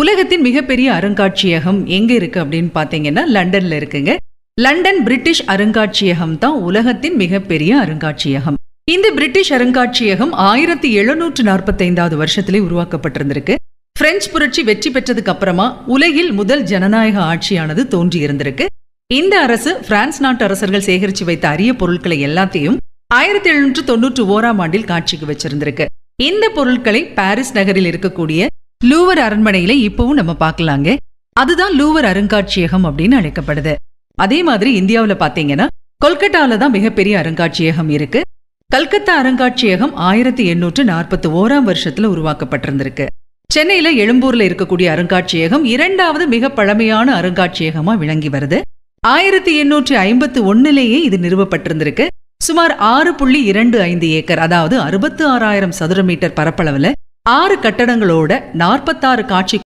உலகத்தின் மிகப்பெரிய அருங்காட்சியகம் எங்க இருக்கு அப்படின்னு பாத்தீங்கன்னா லண்டன்ல இருக்குங்க லண்டன் பிரிட்டிஷ் அருங்காட்சியகம் தான் உலகத்தின் மிகப்பெரிய அருங்காட்சியகம் இந்த பிரிட்டிஷ் அருங்காட்சியகம் ஆயிரத்தி எழுநூற்று நாற்பத்தைந்தாவது வருஷத்திலே உருவாக்கப்பட்டிருந்திருக்கு பிரெஞ்சு புரட்சி வெற்றி பெற்றதுக்கு அப்புறமா உலகில் முதல் ஜனநாயக ஆட்சியானது தோன்றி இருந்திருக்கு இந்த அரசு பிரான்ஸ் நாட்டு அரசர்கள் சேகரித்து வைத்த அரிய பொருட்களை எல்லாத்தையும் ஆயிரத்தி எழுநூற்று தொன்னூற்று ஓராம் ஆண்டில் காட்சிக்கு வச்சிருந்திருக்கு இந்த பொருட்களை பாரிஸ் நகரில் இருக்கக்கூடிய லூவர் அரண்மனையில இப்பவும் நம்ம பார்க்கலாங்க அதுதான் லூவர் அருங்காட்சியகம் அப்படின்னு அழைக்கப்படுது அதே மாதிரி இந்தியாவில் பார்த்தீங்கன்னா கொல்கட்டாவில் தான் மிகப்பெரிய அருங்காட்சியகம் இருக்கு கல்கத்தா அருங்காட்சியகம் ஆயிரத்தி எண்ணூற்று நாற்பத்தி ஓராம் வருஷத்துல உருவாக்கப்பட்டிருந்திருக்கு சென்னையில எழும்பூர்ல இருக்கக்கூடிய அருங்காட்சியகம் இரண்டாவது மிக பழமையான அருங்காட்சியகமா விளங்கி வருது ஆயிரத்தி எண்ணூற்றி ஐம்பத்தி ஒன்னுலேயே இது நிறுவப்பட்டிருந்திருக்கு சுமார் ஆறு புள்ளி இரண்டு ஐந்து ஏக்கர் அதாவது அறுபத்து ஆறாயிரம் சதுர மீட்டர் பரப்பளவில் ஆறு கட்டடங்களோட நாற்பத்தாறு காட்சி